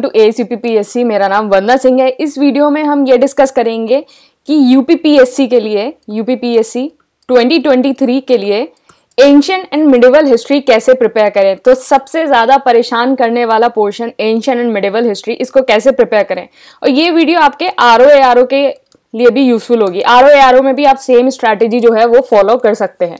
to ए सी मेरा नाम वंदा सिंह है इस वीडियो में हम ये डिस्कस करेंगे कि यू के लिए यू 2023 के लिए एंशियन एंड मिडिवल हिस्ट्री कैसे प्रिपेयर करें तो सबसे ज़्यादा परेशान करने वाला portion ancient and medieval history इसको कैसे प्रिपेयर करें और ये वीडियो आपके आर ओ के लिए भी यूजफुल होगी आर ओ में भी आप सेम स्ट्रैटेजी जो है वो फॉलो कर सकते हैं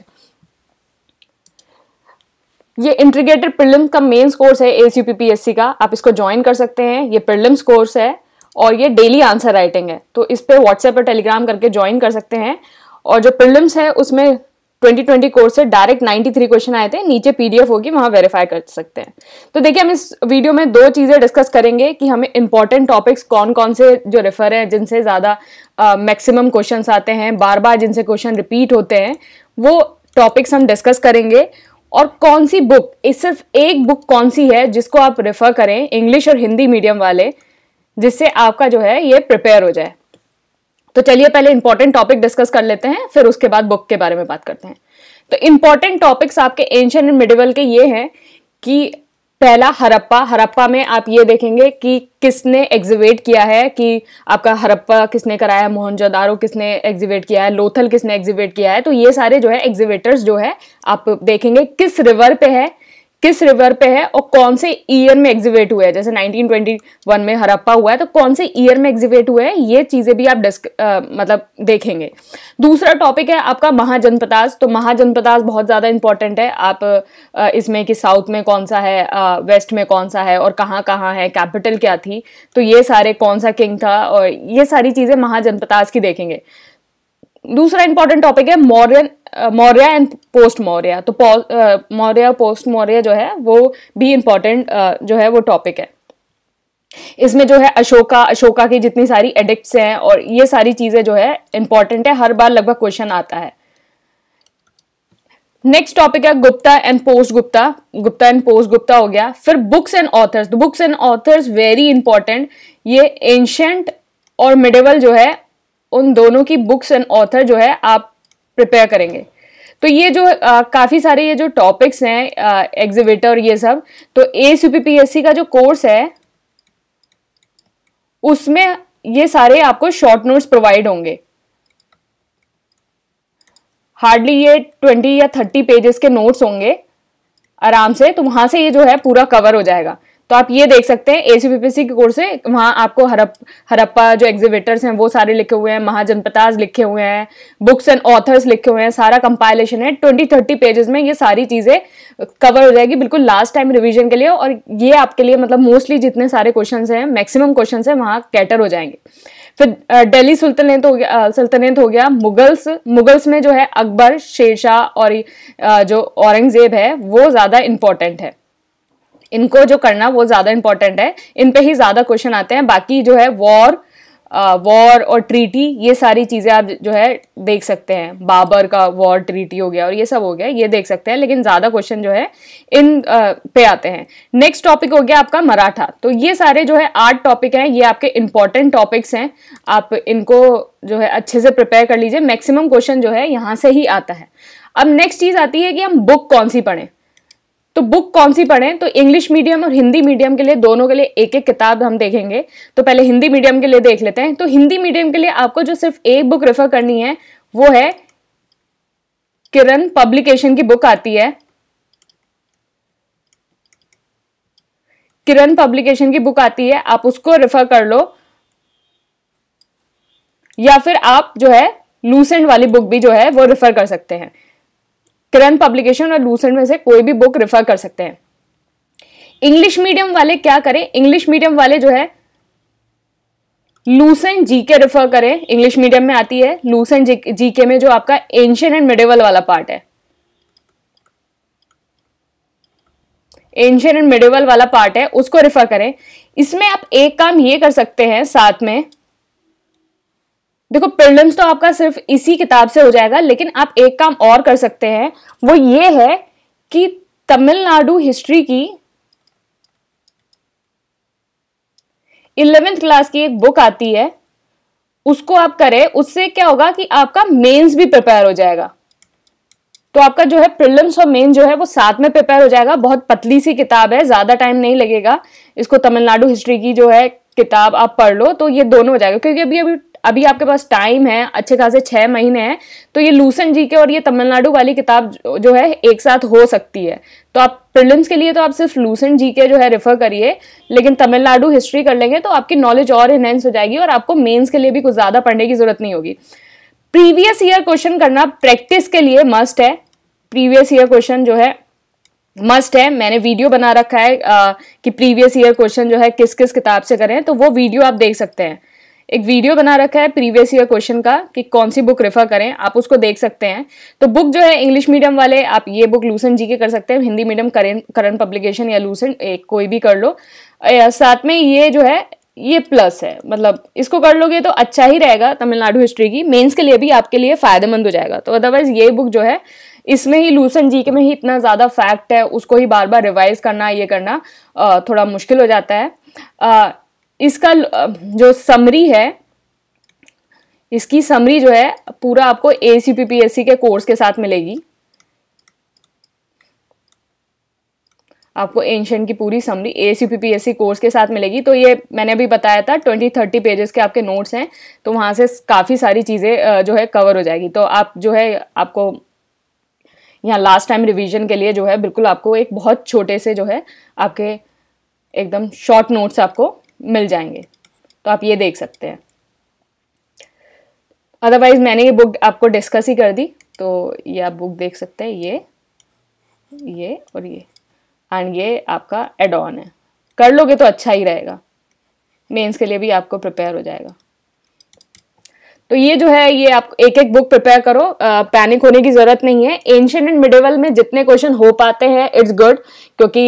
ये इंटीग्रेटेड प्रिलिम्स का मेन्स कोर्स है S U P S C का आप इसको ज्वाइन कर सकते हैं ये प्रिलिम्स कोर्स है और ये डेली आंसर राइटिंग है तो इस पर व्हाट्सएप पर टेलीग्राम करके ज्वाइन कर सकते हैं और जो प्रिलिम्स है उसमें 2020 कोर्स से डायरेक्ट 93 क्वेश्चन आए थे नीचे पीडीएफ होगी वहां वेरीफाई कर सकते हैं तो देखिए हम इस वीडियो में दो चीज़ें डिस्कस करेंगे कि हमें इंपॉर्टेंट टॉपिक्स कौन कौन से जो रेफर हैं जिनसे ज़्यादा मैक्सिमम क्वेश्चन आते हैं बार बार जिनसे क्वेश्चन रिपीट होते हैं वो टॉपिक्स हम डिस्कस करेंगे और कौन सी बुक इस सिर्फ एक बुक कौन सी है जिसको आप रेफर करें इंग्लिश और हिंदी मीडियम वाले जिससे आपका जो है ये प्रिपेयर हो जाए तो चलिए पहले इंपॉर्टेंट टॉपिक डिस्कस कर लेते हैं फिर उसके बाद बुक के बारे में बात करते हैं तो इंपॉर्टेंट टॉपिक्स आपके एंशियन एंड मिडिवल के ये हैं कि पहला हरप्पा हरप्पा में आप ये देखेंगे कि किसने एग्जिवेट किया है कि आपका हरप्पा किसने कराया है मोहनजोदारो किसने एग्जिवेट किया है लोथल किसने एग्जिवेट किया है तो ये सारे जो है एग्जिवेटर्स जो है आप देखेंगे किस रिवर पे है किस रिवर पे है और कौन से ईयर में एग्जिवेट हुए हैं जैसे 1921 में हरप्पा हुआ है तो कौन से ईयर में एग्जिवेट हुए हैं ये चीज़ें भी आप डिस्क आ, मतलब देखेंगे दूसरा टॉपिक है आपका महाजनपदास तो महाजनपदास बहुत ज़्यादा इंपॉर्टेंट है आप इसमें कि साउथ में कौन सा है आ, वेस्ट में कौन सा है और कहाँ कहाँ है कैपिटल क्या थी तो ये सारे कौन सा किंग था और ये सारी चीज़ें महाजनपदास की देखेंगे दूसरा इंपॉर्टेंट टॉपिक है modern Maurya and post Maurya तो मौर्य पोस्ट मौर्य जो है वो भी इंपॉर्टेंट जो है वो टॉपिक है इसमें जो है अशोका अशोका की जितनी सारी एडिक्ट्स हैं और ये सारी चीज़ें जो है इंपॉर्टेंट है हर बार लगभग क्वेश्चन आता है नेक्स्ट टॉपिक है Gupta and post Gupta Gupta and post Gupta हो गया फिर books and authors books and authors very important ये एंशंट और मिडेवल जो है उन दोनों की बुक्स एंड ऑथर जो है आप प्रिपेयर करेंगे तो ये जो काफ़ी सारे ये जो टॉपिक्स हैं एग्जिबिटर ये सब तो ए का जो कोर्स है उसमें ये सारे आपको शॉर्ट नोट्स प्रोवाइड होंगे हार्डली ये ट्वेंटी या थर्टी पेजेस के नोट्स होंगे आराम से तो वहां से ये जो है पूरा कवर हो जाएगा तो आप ये देख सकते हैं एसीपीपीसी के कोर्स से वहाँ आपको हरप हरप्पा जो एग्जिबिटर्स हैं वो सारे लिखे हुए हैं महाजनपताज लिखे हुए हैं बुक्स एंड ऑथर्स लिखे हुए हैं सारा कंपाइलेशन है ट्वेंटी थर्टी पेजेस में ये सारी चीज़ें कवर हो जाएगी बिल्कुल लास्ट टाइम रिविजन के लिए और ये आपके लिए मतलब मोस्टली जितने सारे क्वेश्चन हैं मैक्सिमम क्वेश्चन हैं वहाँ कैटर हो जाएंगे फिर दिल्ली सुल्तनत हो गया सल्तनत हो गया मुगल्स मुगल्स में जो है अकबर शेरशाह और जो औरंगजेब है वो ज़्यादा इंपॉर्टेंट है इनको जो करना वो ज़्यादा इंपॉर्टेंट है इन पे ही ज़्यादा क्वेश्चन आते हैं बाकी जो है वॉर वॉर और ट्रीटी ये सारी चीज़ें आप जो है देख सकते हैं बाबर का वॉर ट्रीटी हो गया और ये सब हो गया ये देख सकते हैं लेकिन ज़्यादा क्वेश्चन जो है इन पे आते हैं नेक्स्ट टॉपिक हो गया आपका मराठा तो ये सारे जो है आठ टॉपिक हैं ये आपके इंपॉर्टेंट टॉपिक्स हैं आप इनको जो है अच्छे से प्रिपेयर कर लीजिए मैक्सिमम क्वेश्चन जो है यहाँ से ही आता है अब नेक्स्ट चीज़ आती है कि हम बुक कौन सी पढ़ें तो बुक कौन सी पढ़ें तो इंग्लिश मीडियम और हिंदी मीडियम के लिए दोनों के लिए एक एक किताब हम देखेंगे तो पहले हिंदी मीडियम के लिए देख लेते हैं तो हिंदी मीडियम के लिए आपको जो सिर्फ एक बुक रेफर करनी है वो है किरण पब्लिकेशन की बुक आती है किरण पब्लिकेशन की बुक आती है आप उसको रेफर कर लो या फिर आप जो है लूसेंट वाली बुक भी जो है वो रेफर कर सकते हैं किरण पब्लिकेशन और लूसेंट में से कोई भी बुक रिफर कर सकते हैं इंग्लिश मीडियम वाले क्या करें इंग्लिश मीडियम वाले जो है लूसेंट जीके रिफर करें इंग्लिश मीडियम में आती है लूसेंट जीके में जो आपका एंशियन एंड मिडेवल वाला पार्ट है एंशियन एंड मिडेवल वाला पार्ट है उसको रिफर करें इसमें आप एक काम ये कर सकते हैं साथ में देखो प्रिलिम्स तो आपका सिर्फ इसी किताब से हो जाएगा लेकिन आप एक काम और कर सकते हैं वो ये है कि तमिलनाडु हिस्ट्री की इलेवेंथ क्लास की एक बुक आती है उसको आप करें उससे क्या होगा कि आपका मेंस भी प्रिपेयर हो जाएगा तो आपका जो है प्रिलिम्स और मेन जो है वो साथ में प्रिपेयर हो जाएगा बहुत पतली सी किताब है ज़्यादा टाइम नहीं लगेगा इसको तमिलनाडु हिस्ट्री की जो है किताब आप पढ़ लो तो ये दोनों हो जाएगा क्योंकि अभी अभी अभी आपके पास टाइम है अच्छे खासे छः महीने हैं तो ये लूसन जी के और ये तमिलनाडु वाली किताब जो है एक साथ हो सकती है तो आप प्रिलिम्स के लिए तो आप सिर्फ लूसेंट जी के जो है रेफर करिए लेकिन तमिलनाडु हिस्ट्री कर लेंगे तो आपकी नॉलेज और इनहेंस हो जाएगी और आपको मेंस के लिए भी कुछ ज़्यादा पढ़ने की ज़रूरत नहीं होगी प्रीवियस ईयर क्वेश्चन करना प्रैक्टिस के लिए मस्ट है प्रीवियस ईयर क्वेश्चन जो है मस्ट है मैंने वीडियो बना रखा है आ, कि प्रीवियस ईयर क्वेश्चन जो है किस किस किताब से करें तो वो वीडियो आप देख सकते हैं एक वीडियो बना रखा है प्रीवियस ईयर क्वेश्चन का कि कौन सी बुक रेफर करें आप उसको देख सकते हैं तो बुक जो है इंग्लिश मीडियम वाले आप ये बुक लूसन जी के कर सकते हैं हिंदी मीडियम करें करंट पब्लिकेशन या लूसन एक कोई भी कर लो साथ में ये जो है ये प्लस है मतलब इसको कर लोगे तो अच्छा ही रहेगा तमिलनाडु हिस्ट्री की मेंस के लिए भी आपके लिए फ़ायदेमंद हो जाएगा तो अदरवाइज़ ये बुक जो है इसमें ही लूसन जी के में ही इतना ज़्यादा फैक्ट है उसको ही बार बार रिवाइज करना ये करना थोड़ा मुश्किल हो जाता है इसका जो समरी है इसकी समरी जो है पूरा आपको A C P P S C के कोर्स के साथ मिलेगी आपको एंशंट की पूरी summary A C P P S C course के साथ मिलेगी तो ये मैंने अभी बताया था ट्वेंटी थर्टी पेजेस के आपके नोट्स हैं तो वहाँ से काफ़ी सारी चीज़ें जो है कवर हो जाएगी तो आप जो है आपको यहाँ लास्ट टाइम रिवीजन के लिए जो है बिल्कुल आपको एक बहुत छोटे से जो है आपके एकदम शॉर्ट नोट्स आपको मिल जाएंगे तो आप ये देख सकते हैं अदरवाइज मैंने ये बुक आपको डिस्कस ही कर दी तो ये आप बुक देख सकते हैं ये ये और ये एंड ये आपका एड ऑन है कर लोगे तो अच्छा ही रहेगा मेंस के लिए भी आपको प्रिपेयर हो जाएगा तो ये जो है ये आप एक एक बुक प्रिपेयर करो पैनिक होने की जरूरत नहीं है एंशियंट एंड मिडेवल में जितने क्वेश्चन हो पाते हैं इट्स गुड क्योंकि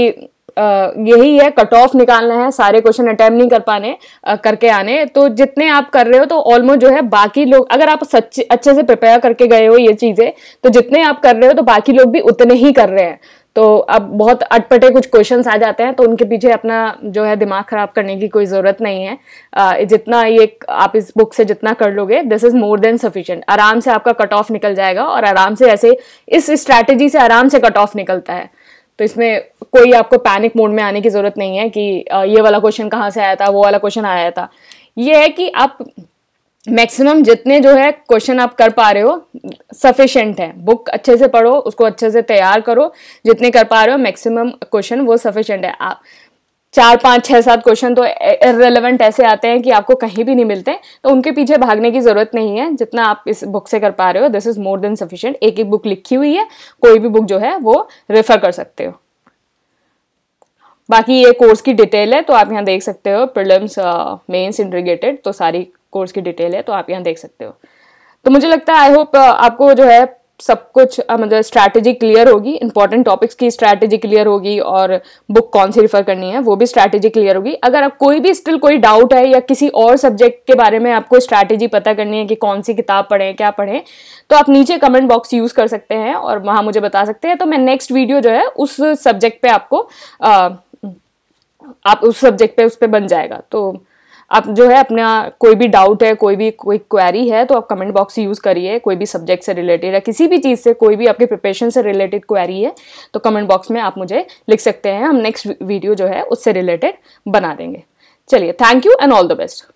यही है कट ऑफ निकालना है सारे क्वेश्चन अटैम्प्ट नहीं कर पाने करके आने तो जितने आप कर रहे हो तो ऑलमोस्ट जो है बाकी लोग अगर आप सच्चे अच्छे से प्रिपेयर करके गए हो ये चीज़ें तो जितने आप कर रहे हो तो बाकी लोग भी उतने ही कर रहे हैं तो अब बहुत अटपटे कुछ क्वेश्चन आ जाते हैं तो उनके पीछे अपना जो है दिमाग ख़राब करने की कोई ज़रूरत नहीं है जितना ये आप इस बुक से जितना कर लोगे this is more than sufficient आराम से आपका कट ऑफ निकल जाएगा और आराम से ऐसे इस स्ट्रैटेजी से आराम से कट ऑफ निकलता है तो इसमें कोई आपको पैनिक मोड में आने की ज़रूरत नहीं है कि ये वाला क्वेश्चन कहाँ से आया था वो वाला क्वेश्चन आया था ये है कि आप मैक्सिमम जितने जो है क्वेश्चन आप कर पा रहे हो सफिशेंट है बुक अच्छे से पढ़ो उसको अच्छे से तैयार करो जितने कर पा रहे हो मैक्सिमम क्वेश्चन वो सफिशेंट है आप चार पाँच छः सात क्वेश्चन तो रेलिवेंट ऐसे आते हैं कि आपको कहीं भी नहीं मिलते तो उनके पीछे भागने की ज़रूरत नहीं है जितना आप इस बुक से कर पा रहे हो this is more than sufficient एक एक बुक लिखी हुई है कोई भी बुक जो है वो रेफ़र कर सकते हो बाकी ये कोर्स की डिटेल है तो आप यहाँ देख सकते हो प्रम्स मेन्स इंट्रीगेटेड तो सारी कोर्स की डिटेल है तो आप यहाँ देख सकते हो तो मुझे लगता है आई होप uh, आपको जो है सब कुछ मतलब स्ट्रैटेजी क्लियर होगी इंपॉर्टेंट टॉपिक्स की स्ट्रैटेजी क्लियर होगी और बुक कौन सी रिफर करनी है वो भी स्ट्रैटेजी क्लियर होगी अगर आप कोई भी स्टिल कोई डाउट है या किसी और सब्जेक्ट के बारे में आपको स्ट्रैटेजी पता करनी है कि कौन सी किताब पढ़ें क्या पढ़ें तो आप नीचे कमेंट बॉक्स यूज़ कर सकते हैं और वहाँ मुझे बता सकते हैं तो मैं नेक्स्ट वीडियो जो है उस सब्जेक्ट पर आपको आ, आप उस सब्जेक्ट पे उस पर बन जाएगा तो आप जो है अपना कोई भी डाउट है कोई भी कोई क्वेरी है तो आप कमेंट बॉक्स यूज़ करिए कोई भी सब्जेक्ट से रिलेटेड या किसी भी चीज़ से कोई भी आपके प्रिपरेशन से रिलेटेड क्वेरी है तो कमेंट बॉक्स में आप मुझे लिख सकते हैं हम नेक्स्ट वीडियो जो है उससे रिलेटेड बना देंगे चलिए thank you and all the best